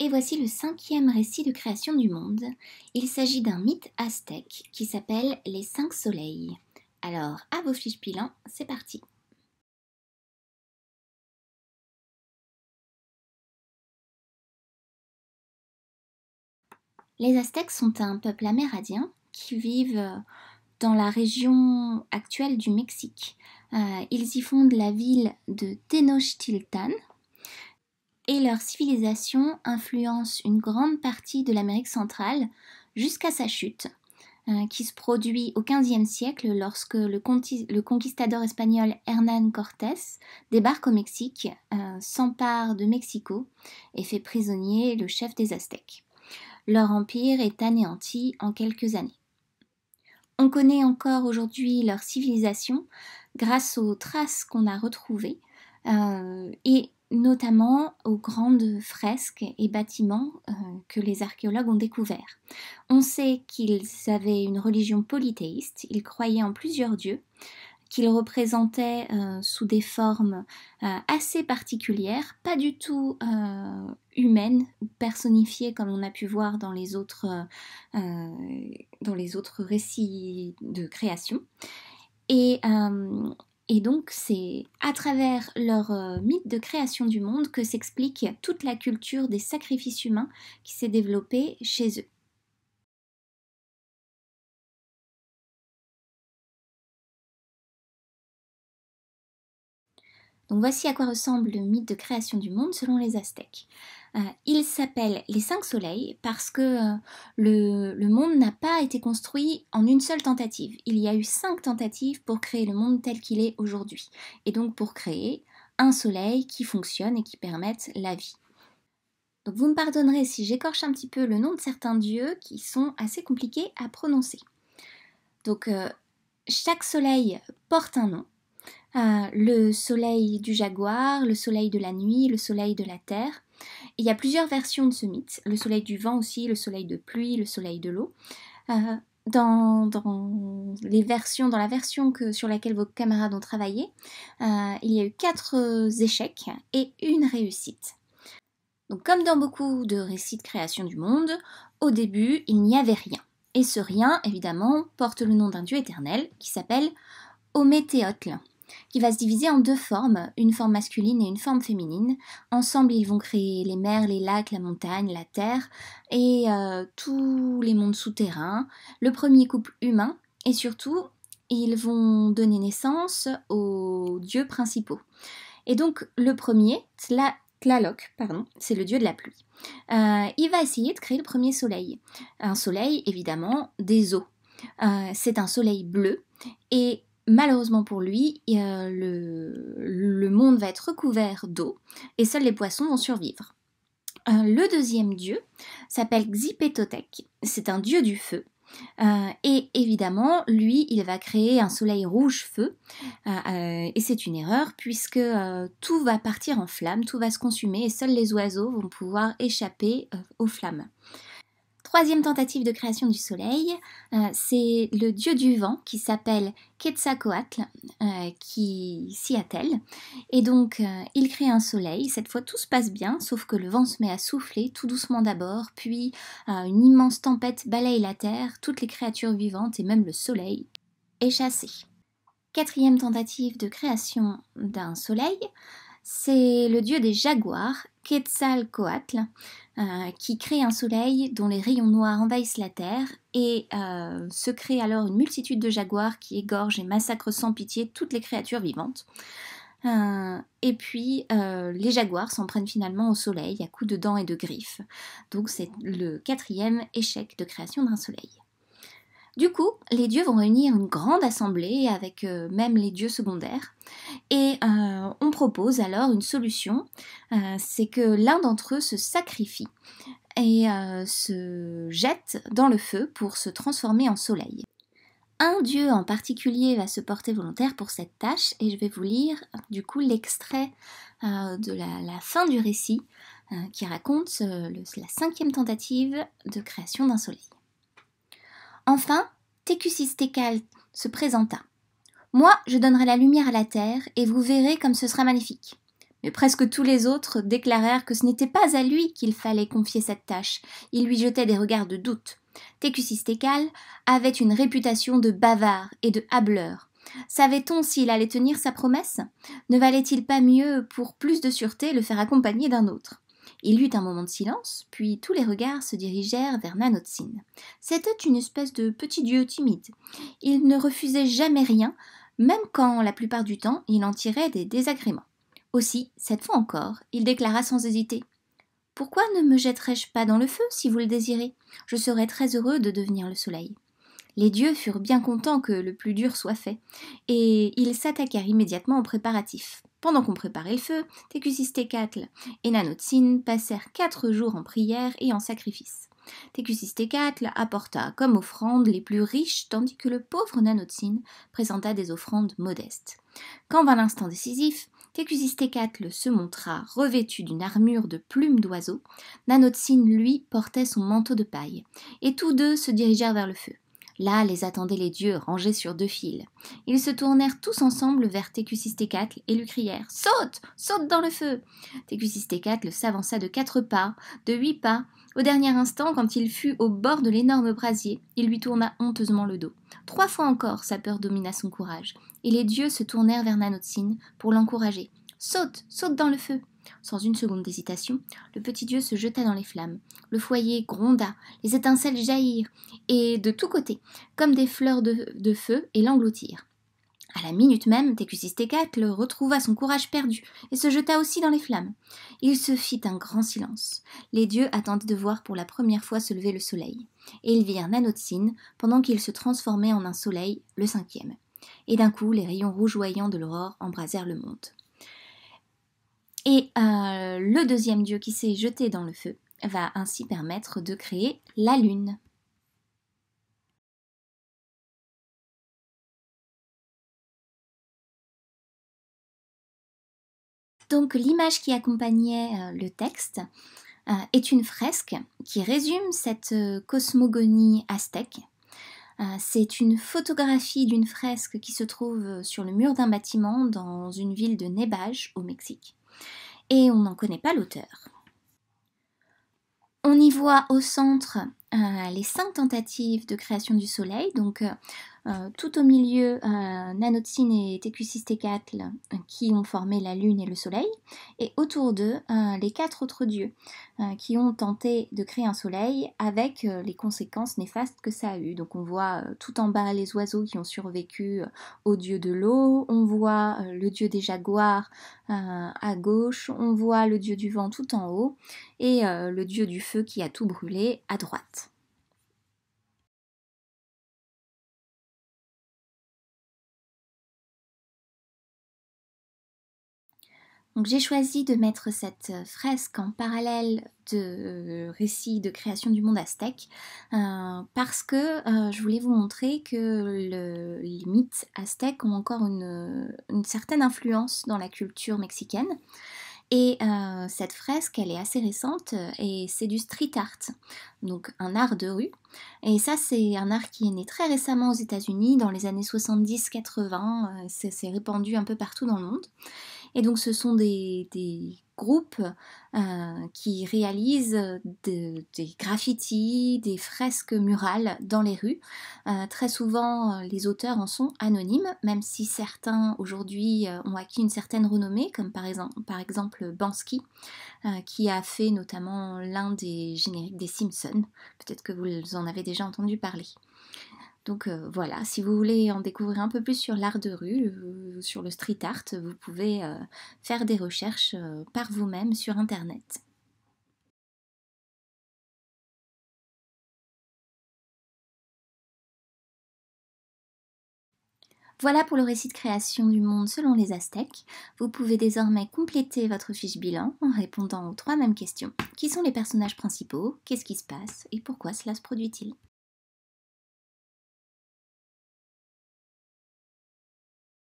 Et voici le cinquième récit de création du monde. Il s'agit d'un mythe aztèque qui s'appelle Les Cinq Soleils. Alors, à vos fiches c'est parti Les Aztèques sont un peuple amérindien qui vivent euh, dans la région actuelle du Mexique. Euh, ils y fondent la ville de Tenochtitlan, et leur civilisation influence une grande partie de l'Amérique centrale jusqu'à sa chute, euh, qui se produit au XVe siècle lorsque le, conquistador espagnol Hernán Cortés débarque au Mexique, euh, s'empare de Mexico et fait prisonnier le chef des Aztèques. Leur empire est anéanti en quelques années. On connaît encore aujourd'hui leur civilisation grâce aux traces qu'on a retrouvées euh, et notamment aux grandes fresques et bâtiments euh, que les archéologues ont découverts. On sait qu'ils avaient une religion polythéiste, ils croyaient en plusieurs dieux, qu'ils représentaient euh, sous des formes euh, assez particulières, pas du tout humaines, ou personnifiées comme on a pu voir dans les autres, dans les autres récits de création. Et et donc c'est à travers leur euh, mythe de création du monde que s'explique toute la culture des sacrifices humains qui s'est développée chez eux. Donc voici à quoi ressemble le mythe de création du monde selon les Aztèques. Euh, il s'appelle les cinq soleils parce que euh, le, monde n'a pas été construit en une seule tentative. Il y a eu cinq tentatives pour créer le monde tel qu'il est aujourd'hui. Et donc pour créer un soleil qui fonctionne et qui permette la vie. Donc vous me pardonnerez si j'écorche un petit peu le nom de certains dieux qui sont assez compliqués à prononcer. Donc euh, chaque soleil porte un nom. le soleil du jaguar, le soleil de la nuit, le soleil de la terre. Il y a plusieurs versions de ce mythe, le soleil du vent aussi, le soleil de pluie, le soleil de l'eau. Euh, dans, les versions, dans la version sur laquelle vos camarades ont travaillé, euh, il y a eu quatre euh, échecs et une réussite. Donc, comme dans beaucoup de récits de création du monde, au début, il n'y avait rien. Et ce rien, évidemment, porte le nom d'un dieu éternel qui s'appelle Ométhéotl qui va se diviser en deux formes, une forme masculine et une forme féminine. Ensemble, ils vont créer les mers, les lacs, la montagne, la terre et euh, tous les mondes souterrains, le premier couple humain et surtout, ils vont donner naissance aux dieux principaux. Et donc, le premier, Tlaloc, pardon, c'est le dieu de la pluie. Euh, il va essayer de créer le premier soleil. Un soleil, évidemment, des eaux. Euh, c'est un soleil bleu et malheureusement pour lui, euh, le, monde va être recouvert d'eau et seuls les poissons vont survivre. Euh, le deuxième dieu s'appelle Xipetotec. C'est un dieu du feu. Euh, et évidemment, lui, il va créer un soleil rouge-feu. et c'est une erreur puisque tout va partir en flammes, tout va se consumer et seuls les oiseaux vont pouvoir échapper aux flammes. Troisième tentative de création du soleil, euh, c'est le dieu du vent qui s'appelle Quetzalcoatl euh, qui s'y attelle. Et donc, euh, il crée un soleil. Cette fois, tout se passe bien, sauf que le vent se met à souffler tout doucement d'abord, puis une immense tempête balaye la terre, toutes les créatures vivantes et même le soleil est chassé. Quatrième tentative de création d'un soleil, c'est le dieu des jaguars Quetzalcoatl, euh, qui crée un soleil dont les rayons noirs envahissent la terre et euh, se crée alors une multitude de jaguars qui égorgent et massacrent sans pitié toutes les créatures vivantes. Euh, et puis les jaguars s'en prennent finalement au soleil à coups de dents et de griffes. Donc c'est le quatrième échec de création d'un soleil. Du coup, les dieux vont réunir une grande assemblée avec euh, même les dieux secondaires. Et euh, on propose alors une solution, euh, c'est que l'un d'entre eux se sacrifie et se jette dans le feu pour se transformer en soleil. Un dieu en particulier va se porter volontaire pour cette tâche et je vais vous lire du coup l'extrait de la, fin du récit qui raconte la cinquième tentative de création d'un soleil. Enfin, técusis se présenta. Moi, je donnerai la lumière à la terre, et vous verrez comme ce sera magnifique. Mais presque tous les autres déclarèrent que ce n'était pas à lui qu'il fallait confier cette tâche. Ils lui jetaient des regards de doute. técusis avait une réputation de bavard et de hableur. Savait-on s'il allait tenir sa promesse Ne valait-il pas mieux, pour plus de sûreté, le faire accompagner d'un autre il eut un moment de silence, puis tous les regards se dirigèrent vers Nanotsin. C'était une espèce de petit dieu timide. Il ne refusait jamais rien, même quand, la plupart du temps, il en tirait des désagréments. Aussi, cette fois encore, il déclara sans hésiter Pourquoi ne me jetterais-je pas dans le feu si vous le désirez Je serais très heureux de devenir le soleil. Les dieux furent bien contents que le plus dur soit fait, et ils s'attaquèrent immédiatement aux préparatifs. Pendant qu'on préparait le feu, Técusistécatl et Nanotsin passèrent quatre jours en prière et en sacrifice. Técusistécatl apporta comme offrande les plus riches, tandis que le pauvre Nanotsin présenta des offrandes modestes. Quand vint l'instant décisif, Técusistécatl se montra revêtu d'une armure de plumes d'oiseaux, Nanotsin, lui, portait son manteau de paille, et tous deux se dirigèrent vers le feu. Là les attendaient les dieux, rangés sur deux fils. Ils se tournèrent tous ensemble vers Técusistecat et lui crièrent Saute Saute dans le feu le s'avança de quatre pas, de huit pas. Au dernier instant, quand il fut au bord de l'énorme brasier, il lui tourna honteusement le dos. Trois fois encore, sa peur domina son courage, et les dieux se tournèrent vers Nanotsin pour l'encourager. Saute Saute dans le feu sans une seconde d'hésitation, le petit dieu se jeta dans les flammes. Le foyer gronda, les étincelles jaillirent, et de tous côtés, comme des fleurs de, feu, et l'engloutirent. À la minute même, le retrouva son courage perdu et se jeta aussi dans les flammes. Il se fit un grand silence. Les dieux attendaient de voir pour la première fois se lever le soleil, et ils virent Nanotsin pendant qu'il se transformait en un soleil, le cinquième. Et d'un coup, les rayons rougeoyants de l'aurore embrasèrent le monde. Et euh, le deuxième dieu qui s'est jeté dans le feu va ainsi permettre de créer la lune. Donc l'image qui accompagnait euh, le texte euh, est une fresque qui résume cette cosmogonie aztèque. C'est une photographie d'une fresque qui se trouve sur le mur d'un bâtiment dans une ville de Nebaj au Mexique et on n'en connaît pas l'auteur. On y voit au centre euh, les cinq tentatives de création du Soleil, donc euh, euh, tout au milieu euh, et Tecucistecatl euh, qui ont formé la Lune et le Soleil, et autour d'eux euh, les quatre autres dieux qui ont tenté de créer un Soleil avec les conséquences néfastes que ça a eu. Donc on voit tout en bas les oiseaux qui ont survécu au dieu de l'eau, on voit le dieu des jaguars à gauche, on voit le dieu du vent tout en haut, et le dieu du feu qui a tout brûlé à droite. Donc j'ai choisi de mettre cette euh, fresque en parallèle de euh, récits de création du monde aztèque euh, parce que je voulais vous montrer que les mythes aztèques ont encore une, certaine influence dans la culture mexicaine. Et cette fresque, elle est assez récente et c'est du street art, donc un art de rue. Et ça, c'est un art qui est né très récemment aux États-Unis, dans les années 70-80, c'est répandu un peu partout dans le monde. Et donc ce sont des, groupes euh, qui réalisent euh, des graffitis, des fresques murales dans les rues. Euh, très souvent, les auteurs en sont anonymes, même si certains aujourd'hui ont acquis une certaine renommée, comme par exemple, par Bansky, qui a fait notamment l'un des génériques des Simpsons. Peut-être que vous en avez déjà entendu parler. Donc euh, voilà, si vous voulez en découvrir un peu plus sur l'art de rue, euh, sur le street art, vous pouvez euh, faire des recherches par vous-même sur Internet. Voilà pour le récit de création du monde selon les Aztèques. Vous pouvez désormais compléter votre fiche bilan en répondant aux trois mêmes questions. Qui sont les personnages principaux Qu'est-ce qui se passe Et pourquoi cela se produit-il